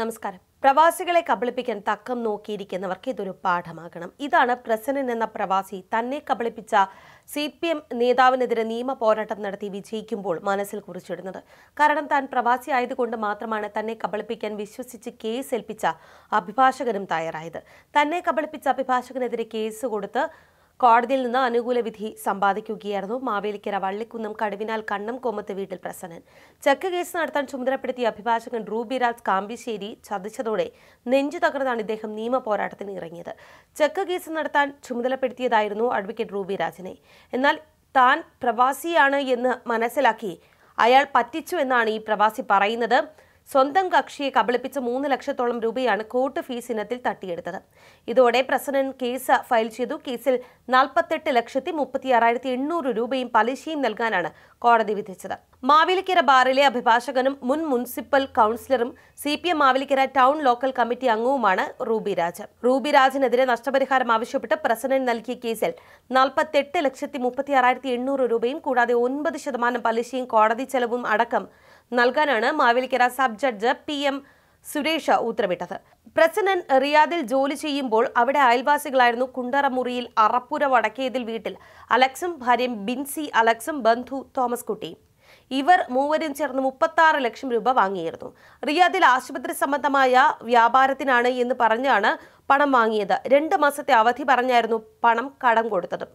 നമസ്കാരം പ്രവാസികളെ കബളിപ്പിക്കാൻ തക്കം നോക്കിയിരിക്കുന്നവർക്ക് ഇതൊരു പാഠമാകണം ഇതാണ് പ്രസന്നൻ എന്ന പ്രവാസി തന്നെ കബളിപ്പിച്ച സി പി എം നേതാവിനെതിരെ നിയമ പോരാട്ടം നടത്തി വിജയിക്കുമ്പോൾ മനസ്സിൽ കുറിച്ചിടുന്നത് കാരണം താൻ പ്രവാസി ആയതുകൊണ്ട് മാത്രമാണ് തന്നെ കബളിപ്പിക്കാൻ വിശ്വസിച്ച് കേസ് ഏൽപ്പിച്ച അഭിഭാഷകനും തയ്യാറായത് തന്നെ കബളിപ്പിച്ച അഭിഭാഷകനെതിരെ കേസ് കൊടുത്ത് കോടതിയിൽ നിന്ന് അനുകൂല വിധി സമ്പാദിക്കുകയായിരുന്നു മാവേലിക്കര വള്ളിക്കുന്നം കടുവിനാൽ കണ്ണം കോമത്ത് വീട്ടിൽ പ്രസന്നൻ ചെക്ക് കേസ് നടത്താൻ ചുമതലപ്പെടുത്തിയ അഭിഭാഷകൻ റൂബിരാജ് കാമ്പിശ്ശേരി ചതിച്ചതോടെ നെഞ്ചു തകർന്നാണ് ഇദ്ദേഹം നിയമ പോരാട്ടത്തിന് ഇറങ്ങിയത് ചെക്ക് കേസ് നടത്താൻ ചുമതലപ്പെടുത്തിയതായിരുന്നു അഡ്വക്കേറ്റ് റൂബിരാജിനെ എന്നാൽ താൻ പ്രവാസിയാണ് എന്ന് മനസ്സിലാക്കി അയാൾ പറ്റിച്ചു എന്നാണ് ഈ പ്രവാസി പറയുന്നത് സ്വന്തം കക്ഷിയെ കബളിപ്പിച്ച മൂന്ന് ലക്ഷത്തോളം രൂപയാണ് കോർട്ട് ഫീസ് ഇനത്തിൽ തട്ടിയെടുത്തത് ഇതോടെ പ്രസിഡന്റ് കേസ് ഫയൽ ചെയ്തു കേസിൽ നാൽപ്പത്തെട്ട് ലക്ഷത്തി മുപ്പത്തി ആറായിരത്തി എണ്ണൂറ് രൂപയും പലിശയും നൽകാനാണ് കോടതി വിധിച്ചത് മാവേലിക്കര ബാറിലെ അഭിഭാഷകനും മുൻ മുനിസിപ്പൽ കൗൺസിലറും C P M Mavelikara town local committee അംഗവുമാണ് റൂബി രാജ് റൂബി രാജിനെതിരെ നഷ്ടപരിഹാരം ആവശ്യപ്പെട്ട് പ്രസിഡന്റ് നൽകിയ കേസിൽ നാൽപ്പത്തെട്ട് ലക്ഷത്തി മുപ്പത്തി ആറായിരത്തി എണ്ണൂറ് രൂപയും കൂടാതെ ഒൻപത് ശതമാനം പലിശയും കോടതി ചെലവും അടക്കം നൽകാനാണ് Mavelikara sub judge P M Suresh ഉത്തരവിട്ടത് പ്രസിഡന്റ് റിയാദിൽ ജോലി ചെയ്യുമ്പോൾ അവിടെ അയൽവാസികളായിരുന്നു കുണ്ടറമുറിയിൽ അറപ്പുര വടക്കേതിൽ വീട്ടിൽ അലക്സും ഭാര്യ ബിൻസി അലക്സും ബന്ധു തോമസ് കുട്ടിയും ഇവർ മൂവരും ചേർന്ന് മുപ്പത്താറ് ലക്ഷം രൂപ വാങ്ങിയിരുന്നു റിയാദിൽ ആശുപത്രി സംബന്ധമായ വ്യാപാരത്തിനാണ് എന്ന് പറഞ്ഞാണ് പണം വാങ്ങിയത് രണ്ട് മാസത്തെ അവധി പറഞ്ഞായിരുന്നു പണം കടം കൊടുത്തത്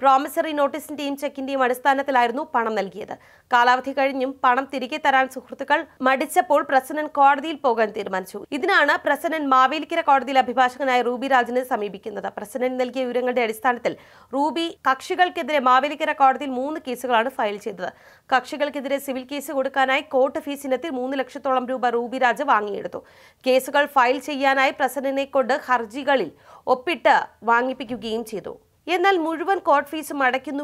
പ്രോമിസറി നോട്ടീസിന്റെയും ചെക്കിന്റെയും അടിസ്ഥാനത്തിലായിരുന്നു പണം നൽകിയത് കാലാവധി കഴിഞ്ഞും പണം തിരികെ തരാൻ സുഹൃത്തുക്കൾ മടിച്ചപ്പോൾ പ്രസിഡന്റ് കോടതിയിൽ പോകാൻ തീരുമാനിച്ചു ഇതിനാണ് പ്രസിഡന്റ് മാവേലിക്കര കോടതിയിലെ അഭിഭാഷകനായ റൂബി രാജിനെ സമീപിക്കുന്നത് പ്രസിഡന്റ് നൽകിയ വിവരങ്ങളുടെ അടിസ്ഥാനത്തിൽ റൂബി കക്ഷികൾക്കെതിരെ മാവേലിക്കര കോടതിയിൽ മൂന്ന് കേസുകളാണ് ഫയൽ ചെയ്തത് കക്ഷികൾക്കെതിരെ സിവിൽ കേസ് കൊടുക്കാനായി കോർട്ട് ഫീസിനെത്തി മൂന്ന് ലക്ഷത്തോളം രൂപ റൂബി രാജ് വാങ്ങിയെടുത്തു കേസുകൾ ഫയൽ ചെയ്യാനായി പ്രസിഡന്റിനെ കൊണ്ട് ഹർജികളിൽ ഒപ്പിട്ട് വാങ്ങിപ്പിക്കുകയും ചെയ്തു എന്നാൽ മുഴുവൻ കോർട്ട് ഫീസും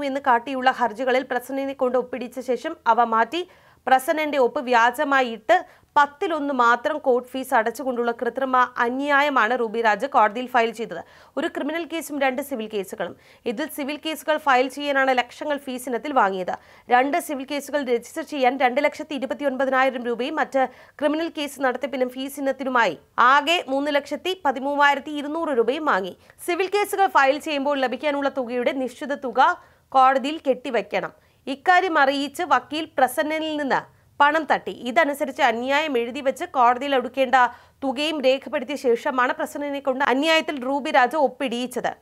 എന്ന് കാട്ടിയുള്ള ഹർജികളിൽ പ്രസന്നനെ കൊണ്ട് ഒപ്പിടിച്ച ശേഷം അവ മാറ്റി പ്രസന്നന്റെ ഒപ്പ് വ്യാജമായിട്ട് പത്തിലൊന്ന് മാത്രം കോർട്ട് ഫീസ് അടച്ചുകൊണ്ടുള്ള കൃത്രിമ അന്യായമാണ് റൂബി രാജ കോടതിയിൽ ഫയൽ ചെയ്തത് ഒരു ക്രിമിനൽ കേസും രണ്ട് സിവിൽ കേസുകളും ഇതിൽ സിവിൽ കേസുകൾ ഫയൽ ചെയ്യാനാണ് ലക്ഷങ്ങൾ ഫീസ് ഇനത്തിൽ വാങ്ങിയത് രണ്ട് സിവിൽ കേസുകൾ രജിസ്റ്റർ ചെയ്യാൻ രണ്ട് ലക്ഷത്തി ഇരുപത്തി ഒൻപതിനായിരം രൂപയും മറ്റ് ക്രിമിനൽ കേസ് നടത്തിപ്പിനും ഫീസ് ഇനത്തിനുമായി ആകെ മൂന്ന് ലക്ഷത്തി പതിമൂവായിരത്തി ഇരുന്നൂറ് രൂപയും വാങ്ങി സിവിൽ കേസുകൾ ഫയൽ ചെയ്യുമ്പോൾ ലഭിക്കാനുള്ള തുകയുടെ നിശ്ചിത തുക കോടതിയിൽ കെട്ടിവയ്ക്കണം ഇക്കാര്യം അറിയിച്ച് വക്കീൽ പ്രസന്നനിൽ നിന്ന് പണം തട്ടി ഇതനുസരിച്ച് അന്യായം എഴുതി വെച്ച് കോടതിയിൽ എടുക്കേണ്ട തുകയും രേഖപ്പെടുത്തിയ ശേഷമാണ് പ്രസന്നനെ കൊണ്ട് അന്യായത്തിൽ റൂബി രാജ ഒപ്പിടിയിച്ചത്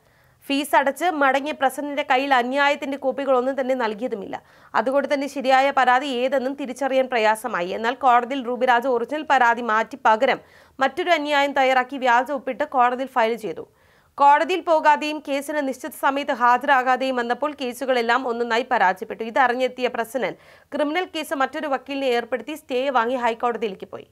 ഫീസ് അടച്ച് മടങ്ങിയ പ്രസന്നന്റെ കയ്യിൽ അന്യായത്തിന്റെ കോപ്പികളൊന്നും തന്നെ നൽകിയതുമില്ല അതുകൊണ്ട് തന്നെ ശരിയായ പരാതി ഏതെന്നും തിരിച്ചറിയാൻ പ്രയാസമായി എന്നാൽ കോടതിയിൽ രാജ ഒറിജിനൽ പരാതി മാറ്റി പകരം മറ്റൊരു അന്യായം തയ്യാറാക്കി വ്യാജ ഒപ്പിട്ട് കോടതിയിൽ ഫയൽ ചെയ്തു കോടതിയിൽ പോകാതെയും കേസിന് നിശ്ചിത സമയത്ത് ഹാജരാകാതെയും വന്നപ്പോൾ കേസുകളെല്ലാം ഒന്നൊന്നായി പരാജയപ്പെട്ടു ഇതറിഞ്ഞെത്തിയ പ്രസിഡന്റ് ക്രിമിനൽ കേസ് മറ്റൊരു വക്കീലിനെ ഏർപ്പെടുത്തി സ്റ്റേ വാങ്ങി ഹൈക്കോടതിയിലേക്ക് പോയി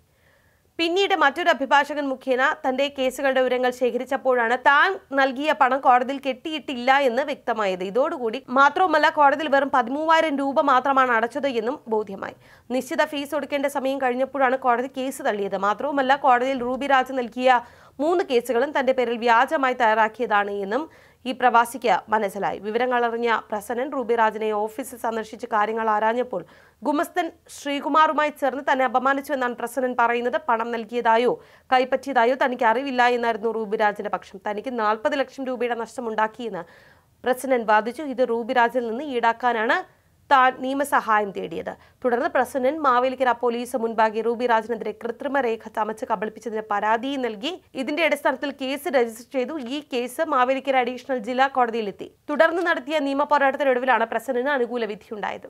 പിന്നീട് മറ്റൊരു അഭിഭാഷകൻ മുഖേന തന്റെ കേസുകളുടെ വിവരങ്ങൾ ശേഖരിച്ചപ്പോഴാണ് താൻ നൽകിയ പണം കോടതിയിൽ കെട്ടിയിട്ടില്ല എന്ന് വ്യക്തമായത് ഇതോടുകൂടി മാത്രവുമല്ല കോടതിയിൽ വെറും പതിമൂവായിരം രൂപ മാത്രമാണ് അടച്ചത് എന്നും ബോധ്യമായി നിശ്ചിത ഫീസ് കൊടുക്കേണ്ട സമയം കഴിഞ്ഞപ്പോഴാണ് കോടതി കേസ് തള്ളിയത് മാത്രവുമല്ല കോടതിയിൽ റൂബി രാജ് നൽകിയ മൂന്ന് കേസുകളും തന്റെ പേരിൽ വ്യാജമായി തയ്യാറാക്കിയതാണ് എന്നും ഈ പ്രവാസിക്ക് മനസ്സിലായി വിവരങ്ങൾ വിവരങ്ങളറിഞ്ഞ പ്രസന്നൻ റൂബിരാജിനെ ഓഫീസിൽ സന്ദർശിച്ച് കാര്യങ്ങൾ ആരാഞ്ഞപ്പോൾ ഗുമസ്തൻ ശ്രീകുമാറുമായി ചേർന്ന് തന്നെ അപമാനിച്ചു എന്നാണ് പറയുന്നത് പണം നൽകിയതായോ കൈപ്പറ്റിയതായോ തനിക്ക് അറിവില്ല എന്നായിരുന്നു റൂബിരാജിന്റെ പക്ഷം തനിക്ക് നാൽപ്പത് ലക്ഷം രൂപയുടെ നഷ്ടമുണ്ടാക്കിയെന്ന് പ്രസനൻ വാദിച്ചു ഇത് റൂബിരാജിൽ നിന്ന് ഈടാക്കാനാണ് താൻ നിയമസഹായം തേടിയത് തുടർന്ന് പ്രസിഡന്റ് മാവേലിക്കര പോലീസ് മുൻപാകെ റൂബി രാജനെതിരെ കൃത്രിമ രേഖ ചമച്ച് കബളിപ്പിച്ചതിന് പരാതി നൽകി ഇതിന്റെ അടിസ്ഥാനത്തിൽ കേസ് രജിസ്റ്റർ ചെയ്തു ഈ കേസ് മാവേലിക്കര അഡീഷണൽ ജില്ലാ കോടതിയിലെത്തി തുടർന്ന് നടത്തിയ നിയമ പോരാട്ടത്തിനൊടുവിലാണ് പ്രസന്നന് അനുകൂല വിധിയുണ്ടായത്